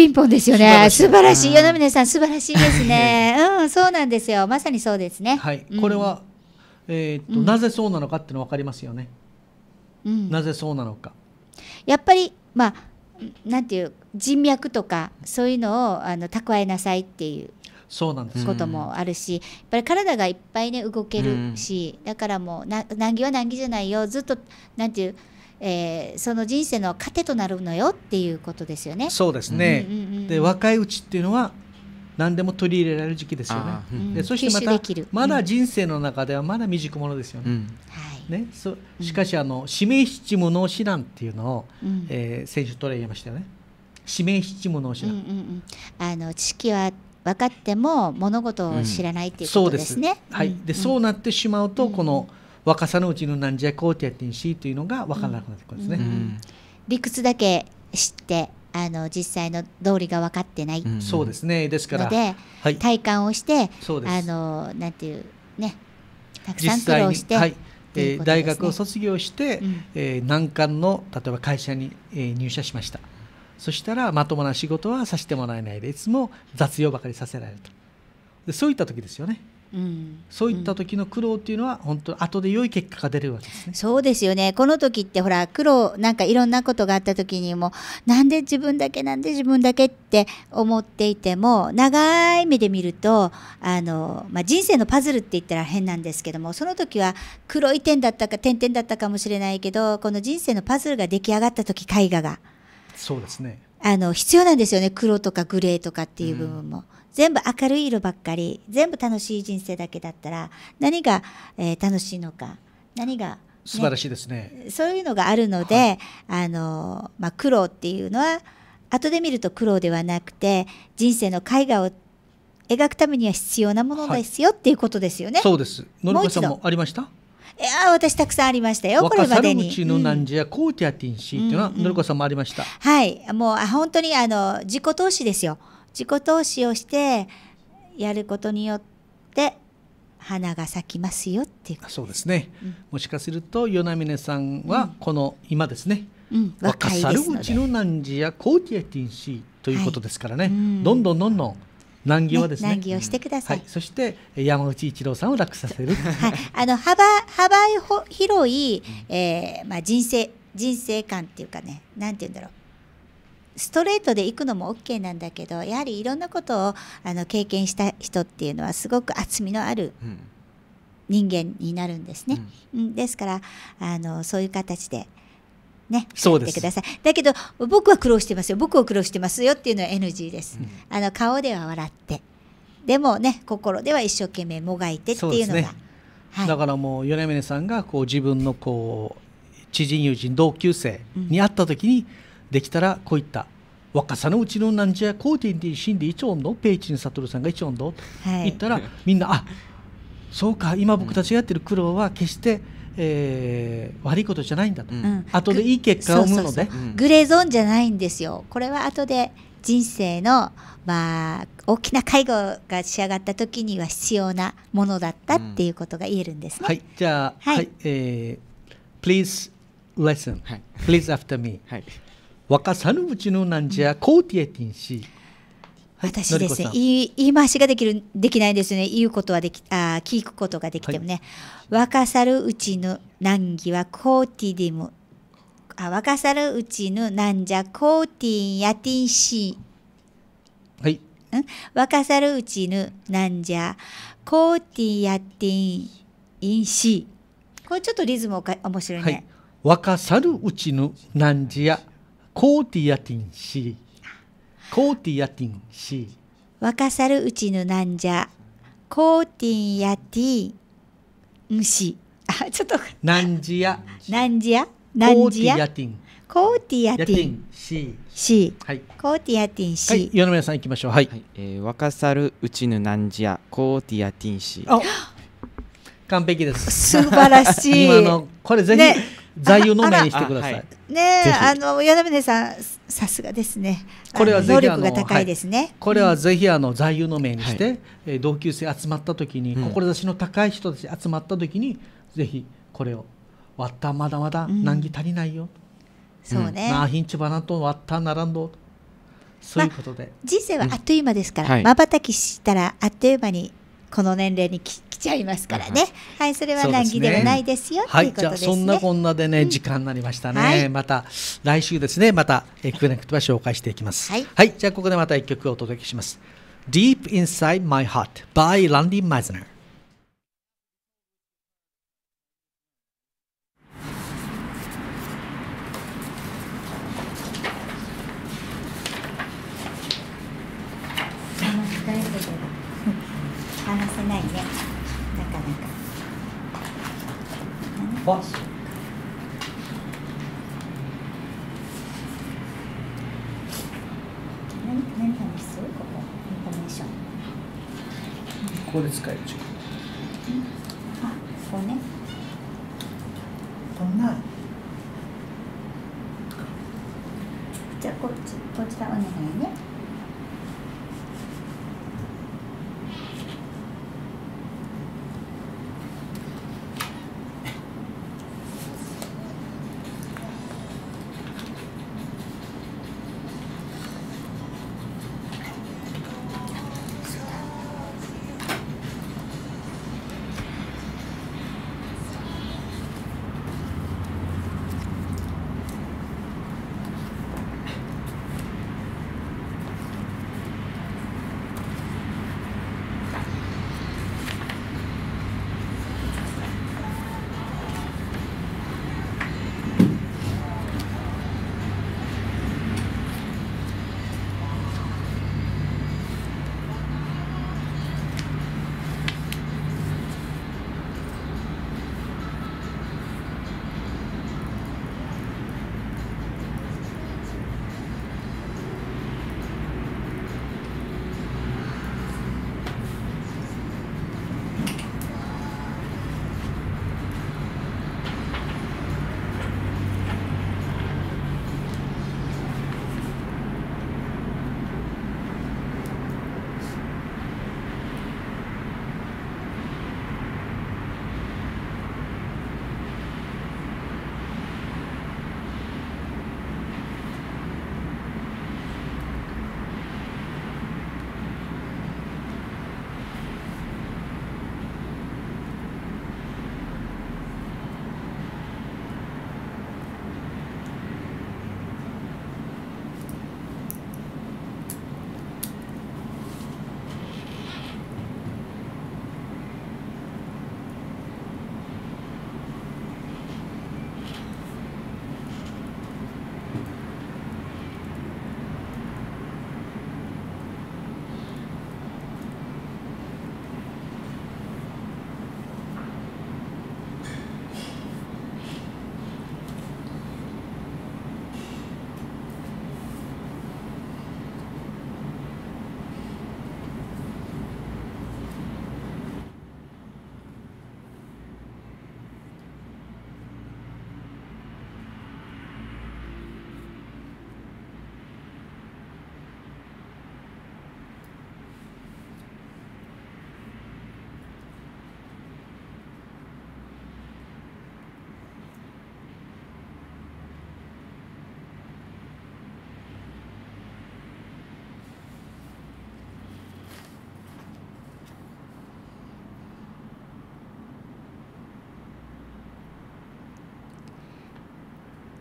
ピンポンですよね。素晴らしい。与那嶺さん、素晴らしいですね。うん、そうなんですよ。まさにそうですね。はい。これは、えっと、なぜそうなのかっていうの分かりますよね。うん、なぜそうなのか。やっぱり、まあ、なんていう人脈とかそういうのをあの蓄えなさいっていうそうなんですこともあるし、やっぱり体がいっぱいね動けるし、だからもうな難儀は難儀じゃないよずっとなんていうえー、その人生の糧となるのよっていうことですよね。そうですね、うんうんうん、で若いうちっていうのは何でも取り入れられる時期ですよね。うん、でそしてまたまだ人生の中ではまだ未熟ものですよね。うん、ねそしかしあの指名七無能指南っていうのを、うん、えー、先週取り上げましたよね。指名七無能指南、うんうんうん、あの知識は分かっても物事を知らないっていうことですね。うん、すはい、で、そうなってしまうと、この、若さのうちのなんじゃこうてやってんしというのが分からなくなってくるんですね、うんうん、理屈だけ知ってあの実際の道理が分かってない、うん、そうですねですからで、はい、体感をしてあのなんていうねたくさん苦労して。はいえー、大学を卒業して、うん、えー、難関の例えば会社に、えー、入社しましたそしたらまともな仕事はさせてもらえないでいつも雑用ばかりさせられるとでそういった時ですよねうん、そういった時の苦労っていうのは、本当後で良い結果が出るわけですね。そうですよね。この時ってほら苦労なんかいろんなことがあった時にもなんで自分だけなんで自分だけって思っていても長い目で見るとあのまあ人生のパズルって言ったら変なんですけどもその時は黒い点だったか点々だったかもしれないけどこの人生のパズルが出来上がった時絵画がそうですね。あの必要なんですよね黒とかグレーとかっていう部分も。うん全部明るい色ばっかり全部楽しい人生だけだったら何が、えー、楽しいのか何が、ね、素晴らしいですねそういうのがあるので、はい、あのまあ、苦労っていうのは後で見ると苦労ではなくて人生の絵画を描くためには必要なものですよ、っていうことですよね。そうです。のりこさんもありました？いや私たくさんありましたよこれまでに。若のなんじや、うん、こうてやってんしいうのは、うんうん、のりこさんもありました。はい、もうあ本当にあの自己投資ですよ。自己投資をしてやることによって花が咲きますよっていうそうですね、うん、もしかすると与那嶺さんはこの今ですね、うん、若さるうちの難事や高知へ天使ということですからね、はいうん、どんどんどんどん難儀をですね、ね、難儀をしてください、はい、そして山内一郎さんを楽させる、はい、あの幅幅広い、えーまあ、人生人生観っていうかねなんて言うんだろうストレートで行くのも OK なんだけどやはりいろんなことをあの経験した人っていうのはすごく厚みのある人間になるんですね。うん、ですからあのそういう形でね、そうですだけど僕は苦労してますよ僕は苦労してますよっていうのは NG です、うん、あの顔では笑ってでもね心では一生懸命もがいてっていうのが、はい、だからもう米峰さんがこう自分のこう知人友人同級生に会った時に、うんできたらこういった若さのうちのなんじゃコこうてンで死んで一音のペイチン悟さんが一音のと言ったら、はい、みんなあそうか今僕たちがやってる苦労は決して、えー、悪いことじゃないんだと、うん、後でいい結果を生むのでグレーゾーンじゃないんですよこれは後で人生の、まあ、大きな介護が仕上がった時には必要なものだったっていうことが言えるんですね、うん、はいじゃあはい、はい、えー、Please listen、はい、Please after me、はい若さぬうちのなんじゃ、こうてえてんし。私ですね言い言い回しができるできないですね言うことはできああ、聞くことができてもね、はい、若さるうちの難儀はコーティディム。あ若さるうちのなんじゃコーティンやティンシー。はいうん若さるうちのなんじゃコーティンやてんいんしこれちょっとリズムおか面白いね、はい、若さるうちのなんじやコーティアティンシーコーティアティンシー若さるうちのなんじゃコーティンやティンシーあちょっとなんじやなんじやなんじやコーティアティンコーティアティン C, C はいコーティアティン C、はい、の皆さんいきましょうはい、はい、えー、若さるうちのなんじやコーティアティンシーあ完璧です素晴らしい 今のこれぜひ、ね、座右の銘にしてください、ねあの柳峰さんさすがですね。これは能力が高いですね。はい、これはぜひあの座右の銘にして、え、は同級生集まった時に、うん、志の高い人たち集まった時にぜひこれを割ったまだまだ難儀足りないよ。そうね。まあひんちばなと割ったならんど。そういうことで、まあ、人生はあっという間ですから、まばたきしたらあっという間にこの年齢にきちゃいますからね。はい、それは難儀ではないですよ。はい、じゃそんなこんなでね、時間になりましたね。また来週ですね、またえクネクトは紹介していきます。はい、じゃここでまた一曲お届けします。Deep Inside My Heart by Randy Meisner。v a ここで使える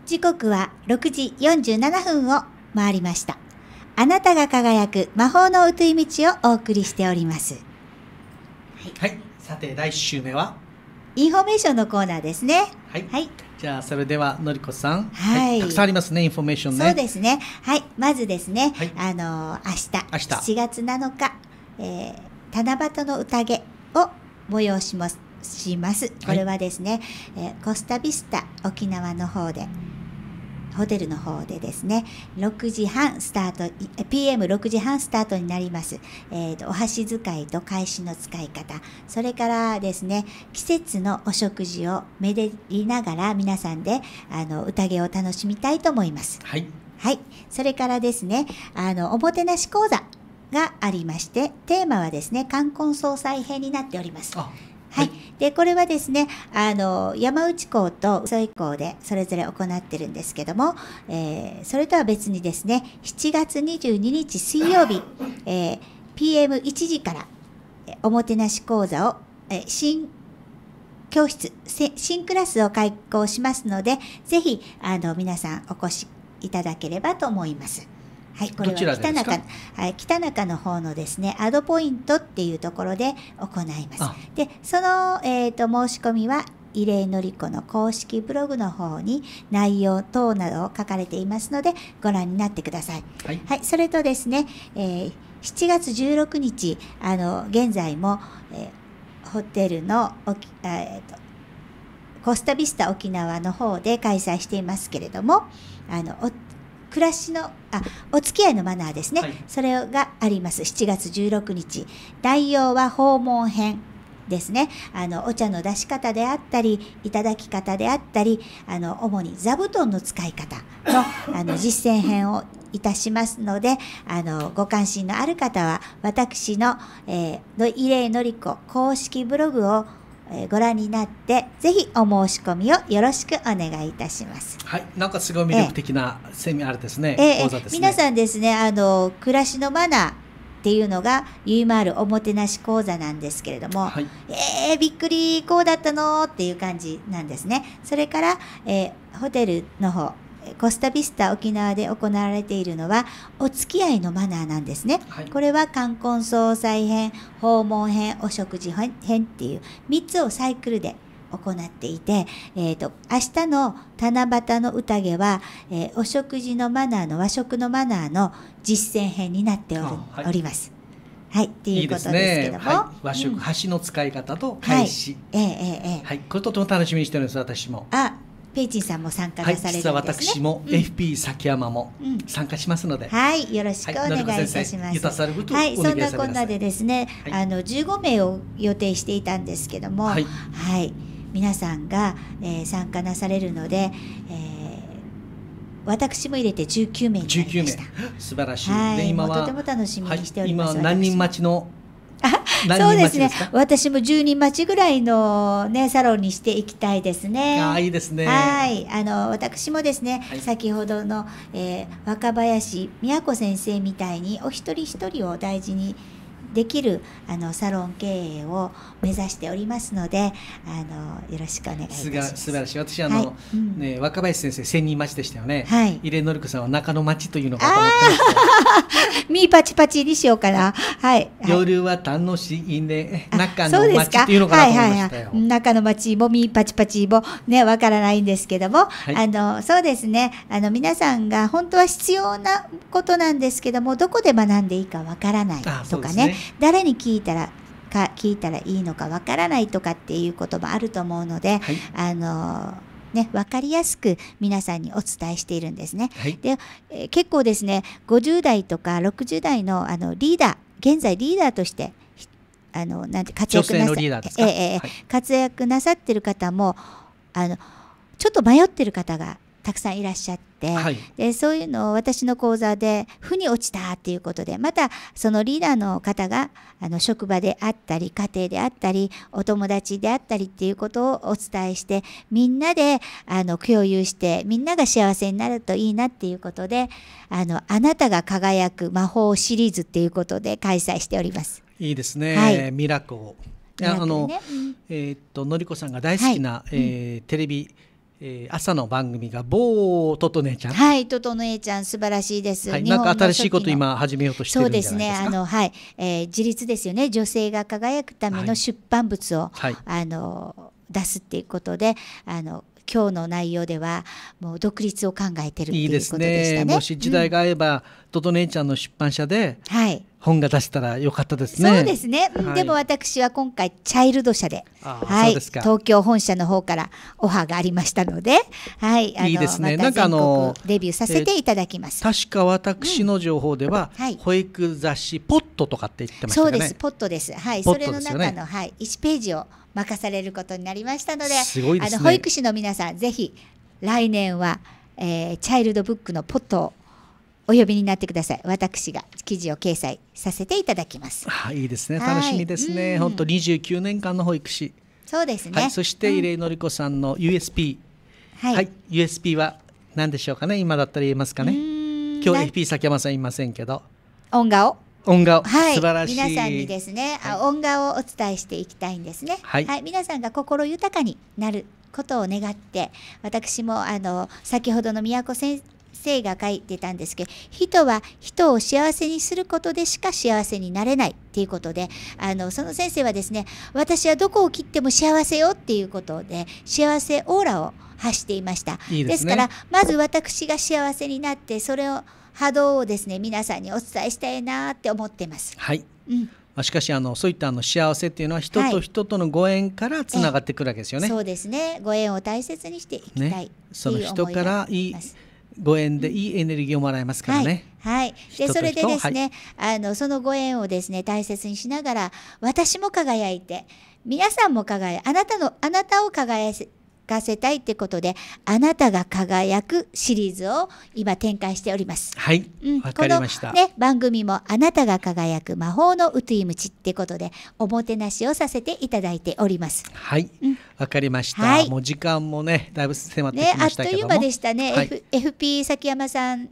時刻は6時47分を回りました。あなたが輝く魔法の宇い道をお送りしております。はい、はい、さて第1週目はインフォメーションのコーナーですね。はい。はい、じゃあそれではのりこさん、はい、はい、たくさんありますねインフォメーションね。そうですね。はい、まずですね、はい、あのー、明日明日7月7日、えー、七夕の宴を催します。します。これはですね、えー、コスタビスタ沖縄の方で。ホテルの方でですね、6時半スタート、PM6 時半スタートになります。えっ、ー、と、お箸使いと返しの使い方、それからですね、季節のお食事をめでりながら皆さんで、あの、宴を楽しみたいと思います。はい。はい。それからですね、あの、おもてなし講座がありまして、テーマはですね、冠婚葬祭編になっております。はい、でこれはですねあの山内港と宇井港でそれぞれ行ってるんですけども、えー、それとは別にですね7月22日水曜日、えー、PM1 時からおもてなし講座を、えー、新教室新クラスを開講しますのでぜひあの皆さんお越しいただければと思います。はい、これは北中はい、北中の方のですねアドポイントっていうところで行います。でその、えーと、申し込みは慰霊のり子の公式ブログの方に内容等などを書かれていますのでご覧になってください。はい、はい、それとですね、えー、7月16日あの現在も、えー、ホテルのおき、えーと、コスタビスタ沖縄の方で開催していますけれどもあの暮らしのあお付き合いのマナーですね、はい、それがあります7月16日内容は訪問編ですねあのお茶の出し方であったりいただき方であったりあの主に座布団の使い方の あの実践編をいたしますのであのご関心のある方は私の、えー、の異例のりこ公式ブログをご覧になってぜひお申し込みをよろしくお願いいたします。はい、なんかすごい魅力的なセミナーですね。えー、ですね皆さんですね、あの暮らしのマナーっていうのがゆいまるおもてなし講座なんですけれども、はい、えー、びっくりこうだったのっていう感じなんですね。それから、えー、ホテルの方コスタビスタ沖縄で行われているのはお付き合いのマナーなんですね、はい、これは冠婚葬祭編訪問編お食事編っていう3つをサイクルで行っていて、えーと、明日の七夕の宴は、えー、お食事のマナーの和食のマナーの実践編になっておはい、おります。はい、っていうことですけども、いいねはい、和食、箸の使い方と返し、はい、えー、えー、えー、はい、これとても楽しみにしてるんです私も。あペイチンさんも参加なされるんですね。はい、私も FP 崎山も参加しますので、うんうん、はいよろしくお願いいたします。はい、そんなこんなでですね、あの15名を予定していたんですけども、はい、皆さんが、えー、参加なされるので。えー私も入れて19名になりました。素晴らしい。はい、今はとても楽しみにしております。今何人待ちの そうですね。私も10人待ちぐらいのねサロンにしていきたいですね。あいいですね。はい。あの私もですね、はい、先ほどの、えー、若林宮子先生みたいにお一人一人を大事に。できるあのサロン経営を目指しておりますのであのよろしくお願いします素晴らしい私あの、はいうん、ね、若林先生千人町でしたよね、はい、入江紀子さんは中野町というのかとミーパチパチにしようかな、はい、夜は楽しいね中野町っていうのがなとましたよ、はいはいはい、中野町もミーパチパチもねわからないんですけども、はい、あのそうですねあの皆さんが本当は必要なことなんですけどもどこで学んでいいかわからないとかね誰に聞いたらか聞いたらいいのかわからないとかっていうこともあると思うので、はい、あのね、分かりやすく皆さんにお伝えしているんですね。はい、で、えー、結構ですね50代とか60代のあのリーダー現在リーダーとしてあのなんて活躍なさ、えええはい、活躍なさってる方もあのちょっと迷ってる方がたくさんいらっしゃって、はい、でそういうのを私の講座で負に落ちたっていうことでまたそのリーダーの方があの職場であったり家庭であったりお友達であったりっていうことをお伝えしてみんなであの共有してみんなが幸せになるといいなっていうことであのあなたが輝く魔法シリーズっていうことで開催しております。いいですね、はい、ミラコあの、ねうん、えっとのりこさんが大好きな、はい、えー、テレビえ朝の番組がぼ某ととねちゃん。はい、とトネちゃん素晴らしいです。はい、なんか新しいこと今始めようとしてるんですか。そうですね。あのはい、えー、自立ですよね。女性が輝くための出版物を、はい、あの出すっていうことで、あの今日の内容ではもう独立を考えてるっていうことでしたね。いいですね。もし時代が合えば、とと姉ちゃんの出版社で本が出したらよかったですね。はい、そうですね、はい、でも私は今回チャイルド社ではい、東京本社の方からオファーがありましたので、はい、いいですね、なんかあのデビューさせていただきます。えー、確か私の情報では、うんはい、保育雑誌ポットとかって言ってました、ね、そうです、ポットです。はい、ね、それの中のはい1ページを任されることになりましたので、でね、あの保育士の皆さんぜひ来年は、えー、チャイルドブックのポットをお呼びになってください。私が記事を掲載させていただきます。はい、いいですね。楽しみですね。本当29年間の保育士。そうですね。はい、そして入のりこさんの USP、はい、はい、USP は何でしょうかね。今だったら言えますかね。今日 FP 崎山さんいませんけど。音顔。音顔、はい、素晴らしい皆さんにですね、はい、音顔をお伝えしていきたいんですね、はい、はい、皆さんが心豊かになることを願って私もあの先ほどの宮子先生が書いてたんですけど人は人を幸せにすることでしか幸せになれないっていうことであのその先生はですね私はどこを切っても幸せよっていうことで幸せオーラを発していました。いいです、ね,、からまず私が幸せになってそれを波動をですね皆さんにお伝えしたいなって思ってます。はい、うんしかしあのそういったあの幸せっていうのは人と人とのご縁からつながってくるわけですよね。はい、そうですね。ご縁を大切にしていきたい、ね、その人からいいご縁でいいエネルギーをもらえますからね。はい、でそれでですね、はい、あのそのご縁をですね大切にしながら私も輝いて皆さんも輝いあなたのあなたを輝かせたいってことで、あなたが輝くシリーズを今展開しております。はい、うん、このね番組もあなたが輝く魔法のウトゥイムチってことでおもてなしをさせていただいております。はい、わ、うん、かりました、はい。もう時間もねだいぶ迫ってきましたけども、ね、あっという間でしたね。はい、F P 崎山さん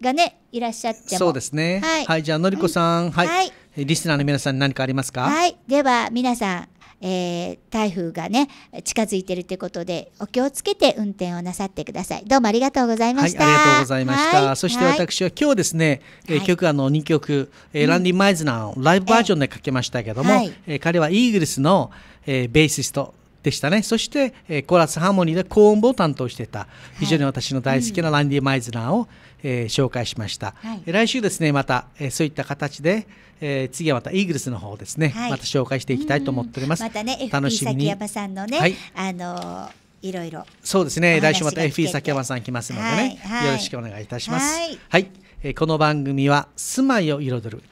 がねいらっしゃってそうですね、はい、はい、じゃあのりこさん、うん、はい、はい、リスナーの皆さん何かありますかはいでは皆さんえー、台風がね近づいてるということでお気をつけて運転をなさってくださいどうもありがとうございました、はい、ありがとうございました、そして私は今日ですね、はい、曲あの2曲、えー、ランディ・マイズナーをライブバージョンでかけましたけども、えー、彼はイーグルスの、えー、ベーシストでしたねそして、えー、コーラスハーモニーで高音部を担当してた非常に私の大好きなランディ・マイズナーを、うんえー、紹介しました、はい、来週ですねまた、えー、そういった形で、えー、次はまたイーグルスの方ですね、はい、また紹介していきたいと思っておりますまたね楽しみに崎山さんのね、はい、あのいろいろそうですね来週また FE 崎山さん来ますのでね、はい、よろしくお願いいたしますはい、えー、この番組は住まいを彩る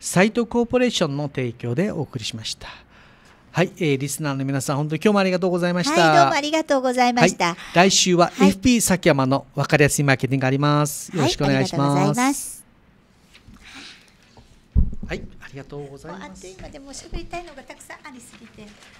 サイトコーポレーションの提供でお送りしました。はい、えー、リスナーの皆さん、本当に今日もありがとうございました。はい、どうもありがとうございました。はい、来週は FP 崎山の分かりやすいマーケティングがあります。よろしくお願いします。はい、ありがとうございます。あとでも喋りたいのがたくさんありすぎて。